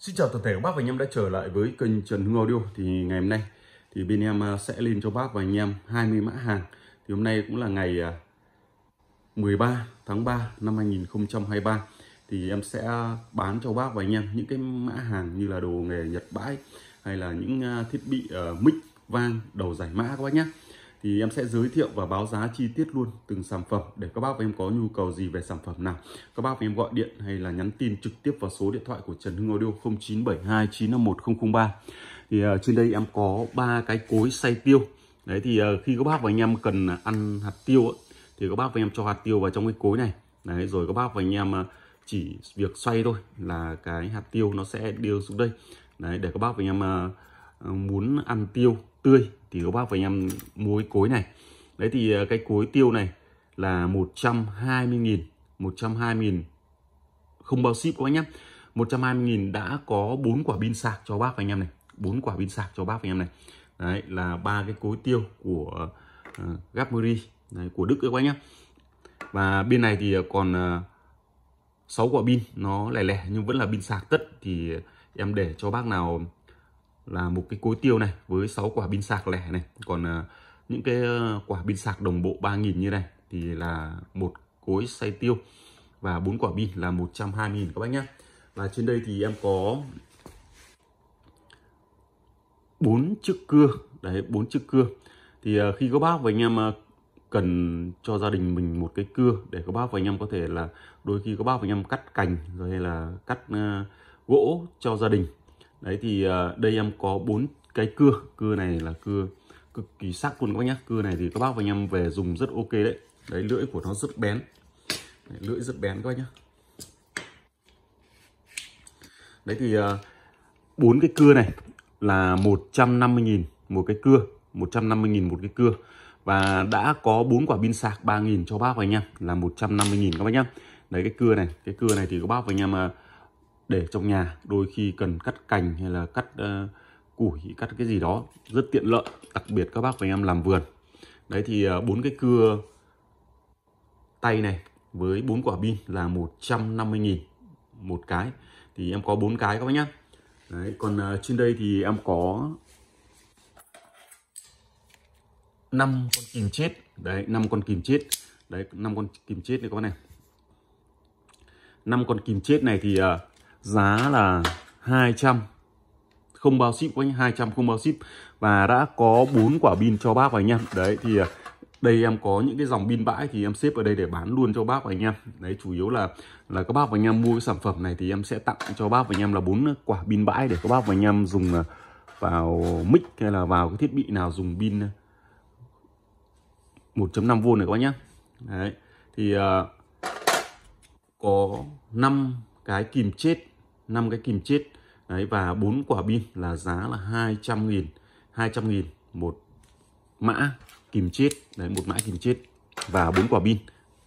Xin chào toàn thể các bác và anh em đã trở lại với kênh Trần Hưng Audio thì ngày hôm nay thì bên em à, sẽ lên cho bác và anh em 20 mã hàng thì hôm nay cũng là ngày 13 à, tháng 3 năm 2023 thì em sẽ bán cho bác và anh em những cái mã hàng như là đồ nghề Nhật bãi hay là những à, thiết bị uh, mic vang đầu giải mã các bác nhé thì em sẽ giới thiệu và báo giá chi tiết luôn từng sản phẩm để các bác và em có nhu cầu gì về sản phẩm nào các bác và em gọi điện hay là nhắn tin trực tiếp vào số điện thoại của Trần Hưng Audio 0972 951 003 thì uh, trên đây em có ba cái cối xay tiêu đấy thì uh, khi các bác và anh em cần ăn hạt tiêu thì các bác và em cho hạt tiêu vào trong cái cối này đấy rồi các bác và anh em ờ, chỉ việc xoay thôi là cái hạt tiêu nó sẽ đưa xuống đây đấy để các bác và anh em muốn ăn tiêu tươi thì các bác và anh em muối cối này đấy thì à, cái cối tiêu này là 120.000 120.000 không bao ship các bác nhé 120.000 đã có 4 quả pin sạc cho bác và anh em này 4 quả pin sạc cho bác và anh em này đấy là ba cái cối tiêu của uh, à, Gapmuri đấy, của Đức các bác nhé và bên này thì à, còn uh, 6 quả pin nó lẻ lẻ nhưng vẫn là pin sạc tất thì em để cho bác nào là một cái cối tiêu này với 6 quả pin sạc lẻ này còn à, những cái ờ, quả pin sạc đồng bộ 3000 như này thì là một cối xay tiêu và bốn quả pin là 120.000 các bác nhé và trên đây thì em có bốn chiếc cưa đấy bốn chiếc cưa thì à, khi các bác và anh em à, cần cho gia đình mình một cái cưa để các bác và anh em có thể là đôi khi các bác và anh em cắt cành rồi hay là cắt ờ, gỗ cho gia đình đấy thì ờ, đây em có bốn cái cưa cưa này là cưa cực kỳ sắc luôn các bác nhé cưa này thì các bác và anh em về dùng rất ok đấy đấy lưỡi của nó rất bén đấy, lưỡi rất bén các bác nhé đấy thì ờ, bốn cái cưa này là 150.000 một cái cưa 150.000 một cái cưa và đã có bốn quả pin sạc 3.000 cho bác và anh em là 150.000 các bác nhé đấy cái cưa này cái cưa này thì các bác và anh em ờ, để trong nhà đôi khi cần cắt cành hay là cắt uh, củi cắt cái gì đó rất tiện lợi đặc biệt các bác và anh em làm vườn đấy thì ờ, bốn uh, cái cưa tay này với bốn quả pin là 150.000 một cái thì em có bốn cái các bác nhá đấy còn uh, trên đây thì em có năm con kìm chết đấy năm con kìm chết đấy năm con kìm chết này các bác này năm con kìm chết này thì uh, giá là 200 không bao ship của anh 200 không bao ship và đã có bốn quả pin cho bác và anh em đấy thì à, đây em có những cái dòng pin bãi thì em xếp ở đây để bán luôn cho bác và anh em đấy chủ yếu là là các bác và anh em mua cái sản phẩm này thì em sẽ tặng cho bác và anh em là bốn quả pin bãi để các bác và anh em dùng à, vào mic hay là vào cái thiết bị nào dùng pin 1.5V à, này các bác nhé đấy thì uh, có 5 cái kìm chết 5 cái kim chít đấy và bốn quả pin là giá là 200 nghìn 200 nghìn một mã kìm chít đấy một mã kìm chít và bốn quả pin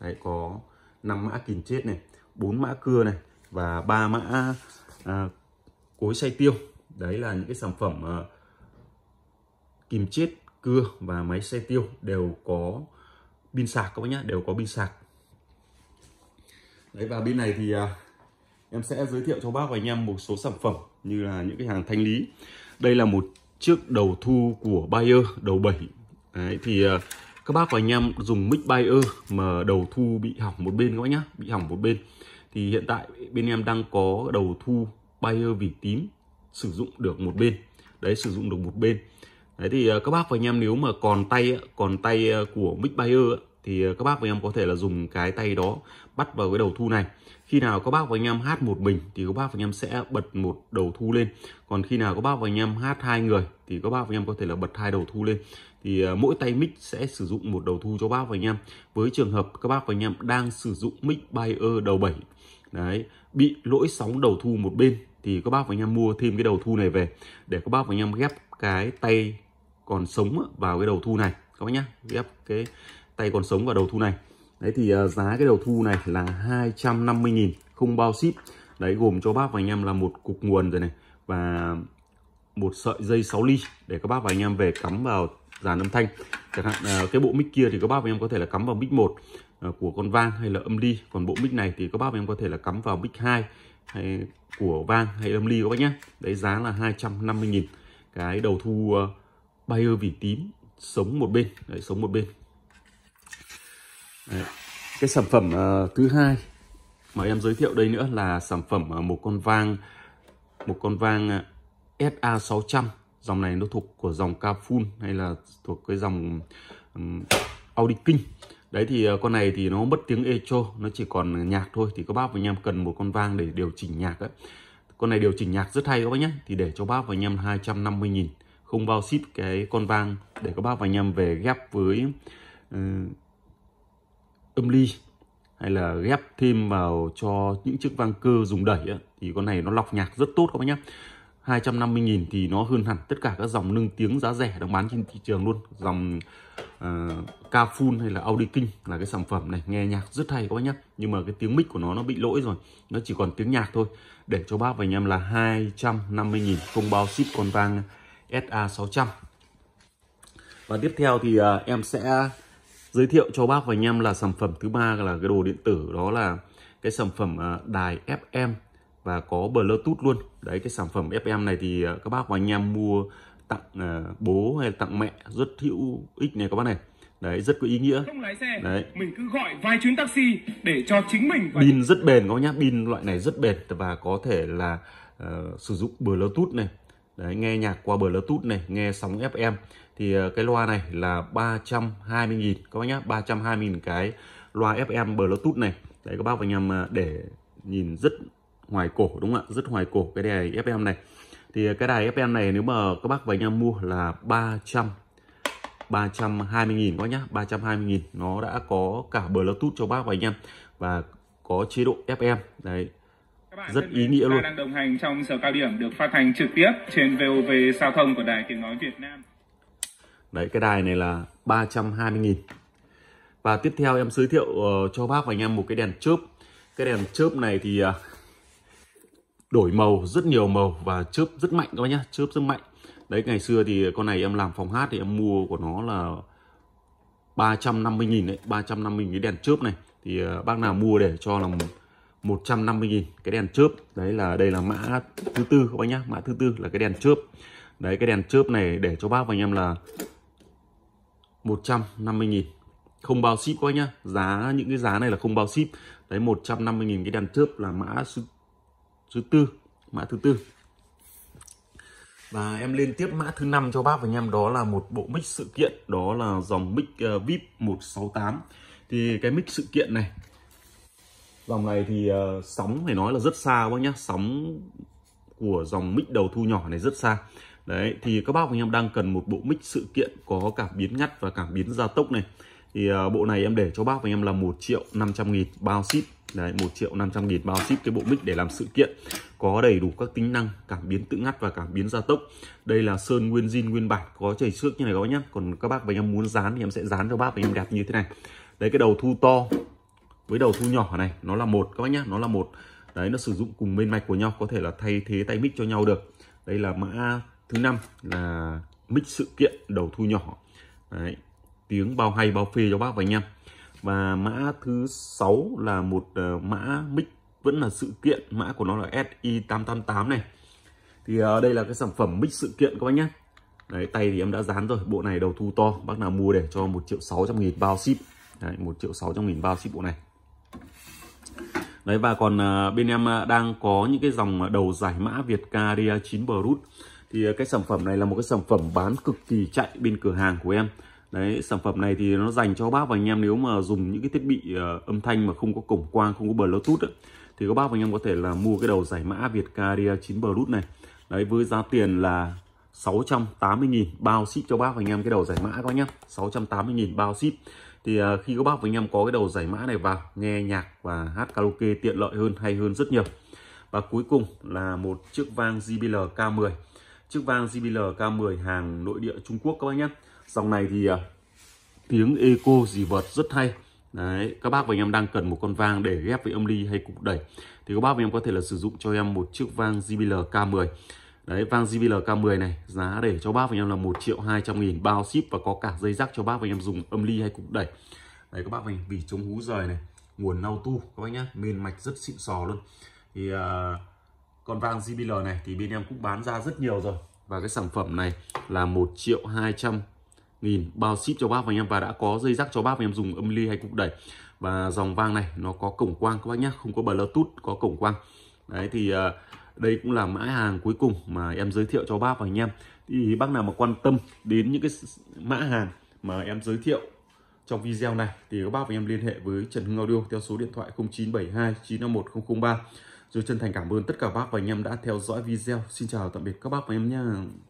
đấy có 5 mã kìm chít này bốn mã cưa này và ba mã à, cối xay tiêu đấy là những cái sản phẩm à, kim chít cưa và máy xay tiêu đều có pin sạc các bác nhé đều có pin sạc đấy và bên này thì à, em sẽ giới thiệu cho bác và anh em một số sản phẩm như là những cái hàng thanh lý đây là một chiếc đầu thu của Bayer đầu 7 Đấy, thì ờ, các bác và anh em dùng mic Bayer mà đầu thu bị hỏng một bên các bác nhá bị hỏng một bên thì hiện tại bên em đang có đầu thu Bayer vỉ tím sử dụng được một bên đấy sử dụng được một bên đấy thì ờ, các bác và anh em nếu mà còn tay còn tay ờ, của mic Bayer thì các bác và anh em có thể là dùng cái tay đó bắt vào cái đầu thu này khi nào các bác và anh em hát một mình thì các bác và anh em sẽ bật một đầu thu lên còn khi nào các bác và anh em hát hai người thì các bác và anh em có thể là bật hai đầu thu lên thì ờ, mỗi tay mic sẽ sử dụng một đầu thu cho bác và anh em với trường hợp các bác và anh em đang sử dụng mic Bayer đầu 7 đấy bị lỗi sóng đầu thu một bên thì các bác và anh em mua thêm cái đầu thu này về để các bác và anh em ghép cái tay còn sống vào cái đầu thu này các bác nhá ghép cái tay còn sống vào đầu thu này đấy thì uh, giá cái đầu thu này là 250.000 không bao ship đấy gồm cho bác và anh em là một cục nguồn rồi này và một sợi dây 6 ly để các bác và anh em về cắm vào dàn âm thanh chẳng hạn uh, cái bộ mic kia thì các bác và anh em có thể là cắm vào mic 1 uh, à, của con vang hay là âm ly còn bộ mic này thì các bác và anh em có thể là cắm vào mic 2 hay của vang hay âm ly các bác nhé đấy giá là 250.000 cái đầu thu uh, Bayer vỉ tím sống một bên đấy, sống một bên Đấy. cái sản phẩm uh, thứ hai mà em giới thiệu đây nữa là sản phẩm uh, một con vang một con vang ờ, SA 600 dòng này nó thuộc của dòng ca full hay là thuộc cái dòng um, Audi King đấy thì con này thì nó mất tiếng echo nó chỉ còn nhạc thôi thì các bác và anh em cần một con vang để điều chỉnh nhạc ấy. con này điều chỉnh nhạc rất hay các bác nhé thì để cho bác và anh em 250.000 không bao ship cái con vang để các bác và anh em về ghép với uh, âm ly hay là ghép thêm vào cho những chiếc vang cơ dùng đẩy ấy, thì con này nó lọc nhạc rất tốt các bác nhé 250.000 thì nó hơn hẳn tất cả các dòng nâng tiếng giá rẻ đang bán trên thị trường luôn dòng uh, ca full hay là Audi King là cái sản phẩm này nghe nhạc rất hay các bác nhé nhưng mà cái tiếng mic của nó nó bị lỗi rồi nó chỉ còn tiếng nhạc thôi để cho bác và anh em là 250.000 không bao ship con vang SA 600 và tiếp theo thì uh, em sẽ giới thiệu cho bác và anh em là sản phẩm thứ ba là cái đồ điện tử đó là cái sản phẩm à, đài FM và có Bluetooth luôn đấy cái sản phẩm FM này thì à, các bác và anh em mua tặng à, bố hay tặng mẹ rất hữu ích này các bác này đấy rất có ý nghĩa không lái xe đấy mình cứ gọi vài chuyến taxi để cho chính mình và... pin rất bền các nhá pin loại này rất bền và có thể là uh, sử dụng bluetooth này đấy nghe nhạc qua bluetooth này nghe sóng fm thì ờ, cái loa này là 320.000 các bác nhá 320.000 cái loa FM Bluetooth này đấy các bác và anh em ờ, để nhìn rất hoài cổ đúng không ạ rất hoài cổ cái đài FM này thì ờ, cái đài FM này nếu mà các bác và anh em mua là 300 320.000 các nhá 320.000 nó đã có cả Bluetooth cho bác và anh em và có chế độ FM đấy rất ý nghĩa luôn đang đồng hành trong giờ cao điểm được phát hành trực tiếp trên VOV giao thông của đài tiếng nói Việt Nam Đấy cái đài này là 320.000 Và tiếp theo em giới thiệu ờ, cho bác và anh em một cái đèn chớp Cái đèn chớp này thì à, đổi màu rất nhiều màu và chớp rất mạnh các bác nhá Chớp rất mạnh Đấy ngày xưa thì con này em làm phòng hát thì em mua của nó là 350.000 đấy 350.000 cái đèn chớp này Thì à, bác nào mua để cho là 150.000 cái đèn chớp đấy là đây là mã thứ tư các bác nhá mã thứ tư là cái đèn chớp đấy cái đèn chớp này để cho bác và anh em là 150.000 không bao ship quá nhá giá những cái giá này là không bao ship đấy 150.000 cái đèn trước là mã thứ, thứ tư mã thứ tư và em lên tiếp mã thứ năm cho bác và anh đó là một bộ mic sự kiện đó là dòng mic uh, VIP 168 thì cái mic sự kiện này dòng này thì uh, sóng phải nói là rất xa quá nhá sóng của dòng mic đầu thu nhỏ này rất xa đấy thì các bác và anh em đang cần một bộ mic sự kiện có cảm biến ngắt và cảm biến gia tốc này thì uh, bộ này em để cho bác và anh em là 1 triệu 500 nghìn bao ship đấy 1 triệu 500 nghìn bao ship cái bộ mic để làm sự kiện có đầy đủ các tính năng cảm biến tự ngắt và cảm biến gia tốc đây là sơn nguyên zin nguyên bản có chảy xước như này các bác nhé còn các bác và anh em muốn dán thì em sẽ dán cho bác và anh em đẹp như thế này đấy cái đầu thu to với đầu thu nhỏ này nó là một các bác nhé nó là một đấy nó sử dụng cùng bên mạch của nhau có thể là thay thế tay mic cho nhau được đây là mã thứ năm là mic sự kiện đầu thu nhỏ Đấy, tiếng bao hay bao phê cho bác và anh em và mã thứ sáu là một uh, mã mic vẫn là sự kiện mã của nó là SI 888 này thì uh, đây là cái sản phẩm mic sự kiện các bác nhé Đấy, tay thì em đã dán rồi bộ này đầu thu to bác nào mua để cho 1 triệu 600 nghìn bao ship Đấy, 1 triệu 600 nghìn bao ship bộ này Đấy và còn uh, bên em đang có những cái dòng đầu giải mã Việt Ca DA9 Brut thì ờ, cái sản phẩm này là một cái sản phẩm bán cực kỳ chạy bên cửa hàng của em đấy sản phẩm này thì nó dành cho bác và anh em nếu mà dùng những cái thiết bị uh, âm thanh mà không có cổng quang không có bluetooth ấy, thì các bác và anh em có thể là mua cái đầu giải mã việt DR9 Bluetooth này đấy với giá tiền là 680.000 bao ship cho bác và anh em cái đầu giải mã các bác nhé 680.000 bao ship thì uh, khi các bác và anh em có cái đầu giải mã này vào nghe nhạc và hát karaoke tiện lợi hơn hay hơn rất nhiều và cuối cùng là một chiếc vang JBL K10 chiếc vang JBL K10 hàng nội địa Trung Quốc các bác nhé dòng này thì à, tiếng eco dì vật rất hay Đấy, các bác và anh em đang cần một con vang để ghép với âm ly hay cục đẩy thì các bác và em có thể là sử dụng cho em một chiếc vang JBL K10 Đấy, vang JBL K10 này giá để cho bác và anh em là 1 triệu 200 nghìn bao ship và có cả dây rắc cho bác và anh em dùng âm ly hay cục đẩy Đấy các bác và em vì chống hú rời này nguồn nau tu các bác nhé. mềm mạch rất xịn sò luôn thì uh, con vang JBL này thì bên em cũng bán ra rất nhiều rồi và cái sản phẩm này là 1 triệu 200 nghìn bao ship cho bác và em và đã có dây rắc cho bác và em dùng âm ly hay cục đẩy và dòng vang này nó có cổng quang các bác nhé không có bluetooth có cổng quang đấy thì à, đây cũng là mã hàng cuối cùng mà em giới thiệu cho bác và anh em thì bác nào mà quan tâm đến những cái mã hàng mà em giới thiệu trong video này thì các bác và em liên hệ với Trần Hưng Audio theo số điện thoại 0972 951 003 rồi chân thành cảm ơn tất cả bác và anh em đã theo dõi video. Xin chào tạm biệt các bác và anh em nha.